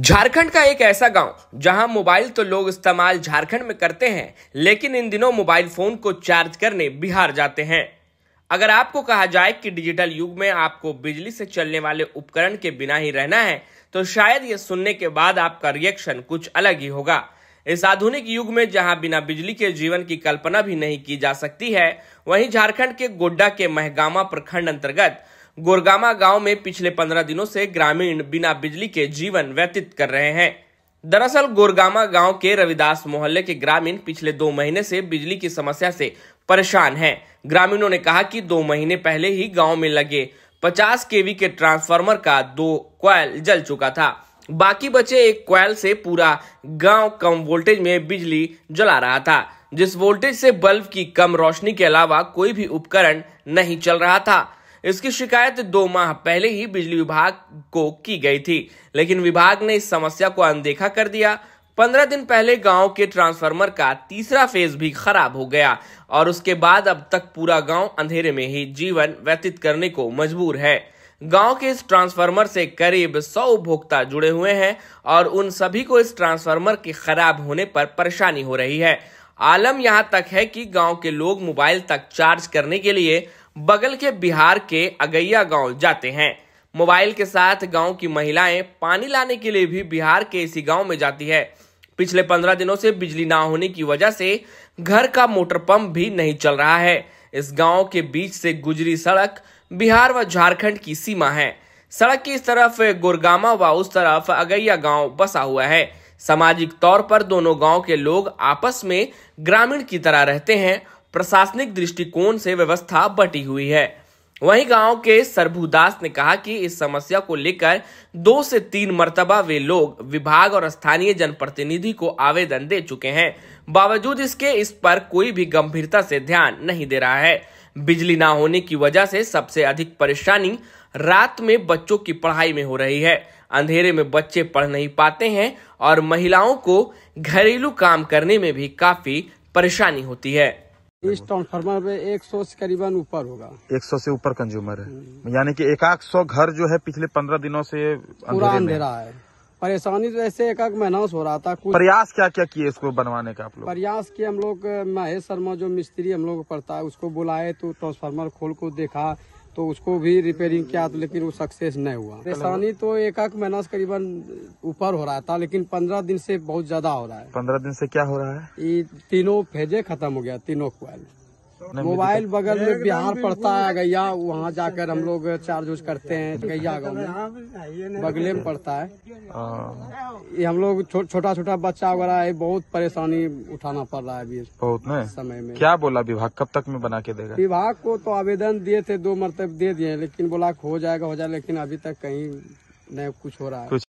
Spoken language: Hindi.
झारखंड का एक ऐसा गांव जहां मोबाइल तो लोग इस्तेमाल झारखंड में करते हैं लेकिन इन दिनों मोबाइल फोन को चार्ज करने बिहार जाते हैं अगर आपको कहा जाए कि डिजिटल युग में आपको बिजली से चलने वाले उपकरण के बिना ही रहना है तो शायद ये सुनने के बाद आपका रिएक्शन कुछ अलग ही होगा इस आधुनिक युग में जहां बिना बिजली के जीवन की कल्पना भी नहीं की जा सकती है वहीं झारखंड के गोड्डा के महगामा प्रखंड अंतर्गत गोरगामा गांव में पिछले पंद्रह दिनों से ग्रामीण बिना बिजली के जीवन व्यतीत कर रहे हैं दरअसल गोरगामा गांव के रविदास मोहल्ले के ग्रामीण पिछले दो महीने से बिजली की समस्या से परेशान हैं। ग्रामीणों ने कहा कि दो महीने पहले ही गांव में लगे 50 केवी के ट्रांसफार्मर का दो क्वाल जल चुका था बाकी बचे एक क्वाल से पूरा गांव कम वोल्टेज में बिजली जला रहा था जिस वोल्टेज से बल्ब की कम रोशनी के अलावा कोई भी उपकरण नहीं चल रहा था इसकी शिकायत दो माह पहले ही बिजली विभाग को की गई थी लेकिन विभाग ने इस समस्या को अनदेखा कर दिया पंद्रह दिन पहले गांव के ट्रांसफार्मर का तीसरा फेज भी खराब हो गया और उसके बाद अब तक पूरा गांव अंधेरे में ही जीवन व्यतीत करने को मजबूर है गांव के इस ट्रांसफार्मर से करीब सौ उपभोक्ता जुड़े हुए हैं और उन सभी को इस ट्रांसफार्मर के खराब होने पर परेशानी हो रही है आलम यहां तक है कि गांव के लोग मोबाइल तक चार्ज करने के लिए बगल के बिहार के अगैया गांव जाते हैं मोबाइल के साथ गांव की महिलाएं पानी लाने के लिए भी बिहार के इसी गांव में जाती है पिछले पंद्रह दिनों से बिजली ना होने की वजह से घर का मोटर पंप भी नहीं चल रहा है इस गांव के बीच से गुजरी सड़क बिहार व झारखंड की सीमा है सड़क की इस तरफ गुरगामा व उस तरफ अगैया गांव बसा हुआ है सामाजिक तौर पर दोनों गांव के लोग आपस में ग्रामीण की तरह रहते हैं प्रशासनिक दृष्टिकोण से व्यवस्था बटी हुई है वहीं गांव के सरभूदास ने कहा कि इस समस्या को लेकर दो से तीन मरतबा वे लोग विभाग और स्थानीय जनप्रतिनिधि को आवेदन दे चुके हैं बावजूद इसके इस पर कोई भी गंभीरता से ध्यान नहीं दे रहा है बिजली ना होने की वजह से सबसे अधिक परेशानी रात में बच्चों की पढ़ाई में हो रही है अंधेरे में बच्चे पढ़ नहीं पाते हैं और महिलाओं को घरेलू काम करने में भी काफी परेशानी होती है इस ट्रांसफार्मर में एक सौ से करीबन ऊपर होगा एक सौ से ऊपर कंज्यूमर है यानी की एक आख सौ घर जो है पिछले पंद्रह दिनों से पूरा अंधेरा है परेशानी तो ऐसे एक आग महीना हो रहा था प्रयास क्या क्या किए इसको बनवाने का आप लोग प्रयास किए हम लोग महेश शर्मा जो मिस्त्री हम लोग पड़ता है उसको बुलाए तो ट्रांसफार्मर खोल को देखा तो उसको भी रिपेयरिंग किया तो लेकिन वो सक्सेस नहीं हुआ परेशानी तो एक आख महीना से करीबन ऊपर हो रहा था लेकिन पंद्रह दिन से बहुत ज्यादा हो रहा है पंद्रह दिन से क्या हो रहा है ये तीनों फेजे खत्म हो गया तीनों क्वाल तो मोबाइल बगल में बिहार पड़ता है गैया वहाँ जाकर हम लोग चार्ज उज करते हैं तो गैया गाँव तो में बगले में पड़ता है हाँ। ये हम लोग छोटा छोटा बच्चा वगैरह है बहुत परेशानी उठाना पड़ रहा है अभी बहुत समय में क्या बोला विभाग कब तक में बना के देगा विभाग को तो आवेदन दिए थे दो मरतब दे दिए लेकिन बोला हो जाएगा हो जाएगा लेकिन अभी तक कहीं नहीं कुछ हो रहा है